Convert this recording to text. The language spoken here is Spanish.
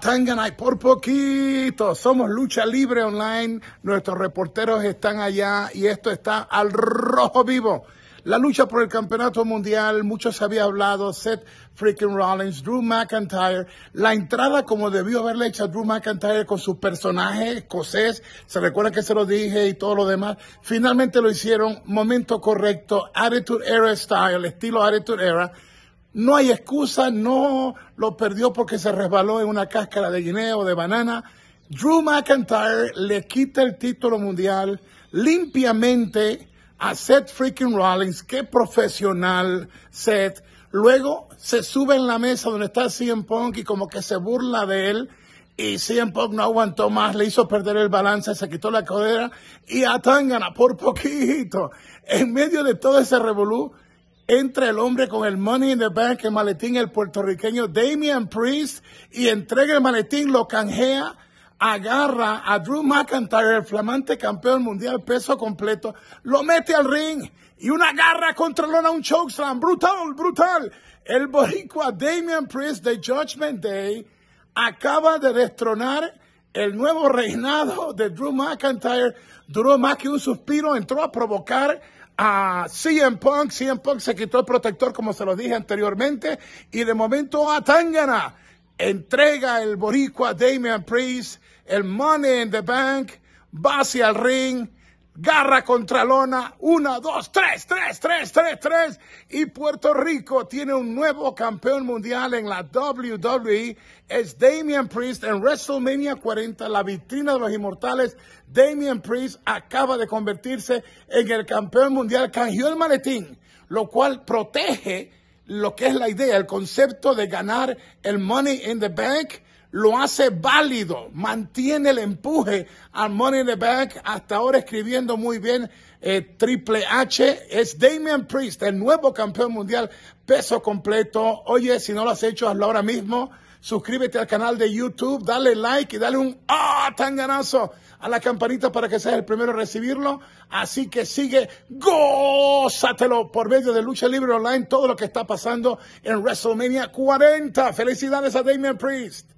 Tanganay, por poquito. Somos Lucha Libre Online. Nuestros reporteros están allá y esto está al rojo vivo. La lucha por el campeonato mundial, muchos había hablado, Seth freaking Rollins, Drew McIntyre, la entrada como debió haberle hecho a Drew McIntyre con su personaje escocés, se recuerda que se lo dije y todo lo demás, finalmente lo hicieron, momento correcto, Attitude Era Style, estilo Attitude Era, no hay excusa, no lo perdió porque se resbaló en una cáscara de guineo o de banana. Drew McIntyre le quita el título mundial limpiamente a Seth freaking Rollins. Qué profesional, Seth. Luego se sube en la mesa donde está CM Punk y como que se burla de él. Y CM Punk no aguantó más, le hizo perder el balance, se quitó la cadera. y a Tangana por poquito. En medio de todo ese revolú, entra el hombre con el money in the bank, el maletín, el puertorriqueño Damian Priest, y entrega el maletín, lo canjea, agarra a Drew McIntyre, el flamante campeón mundial peso completo, lo mete al ring y una garra controlona, un chokeslam, brutal, brutal. El boricua Damian Priest de Judgment Day acaba de destronar el nuevo reinado de Drew McIntyre. Duró más que un suspiro, entró a provocar Ah, CM Punk. CM Punk se quitó el protector, como se lo dije anteriormente, y de momento a Tangana entrega el boricua Damian Priest, el Money in the Bank, va hacia el ring Garra contra lona, 1, 2, 3, 3, 3, 3, 3. Y Puerto Rico tiene un nuevo campeón mundial en la WWE. Es Damian Priest en WrestleMania 40, la vitrina de los inmortales. Damian Priest acaba de convertirse en el campeón mundial. Canjeó el maletín, lo cual protege lo que es la idea, el concepto de ganar el Money in the Bank lo hace válido, mantiene el empuje al Money in the Bank, hasta ahora escribiendo muy bien eh, Triple H, es Damian Priest, el nuevo campeón mundial, peso completo. Oye, si no lo has hecho, hazlo ahora mismo. Suscríbete al canal de YouTube, dale like y dale un ¡ah! tan ganazo a la campanita para que seas el primero a recibirlo. Así que sigue, gózatelo por medio de Lucha Libre Online, todo lo que está pasando en WrestleMania 40. Felicidades a Damian Priest.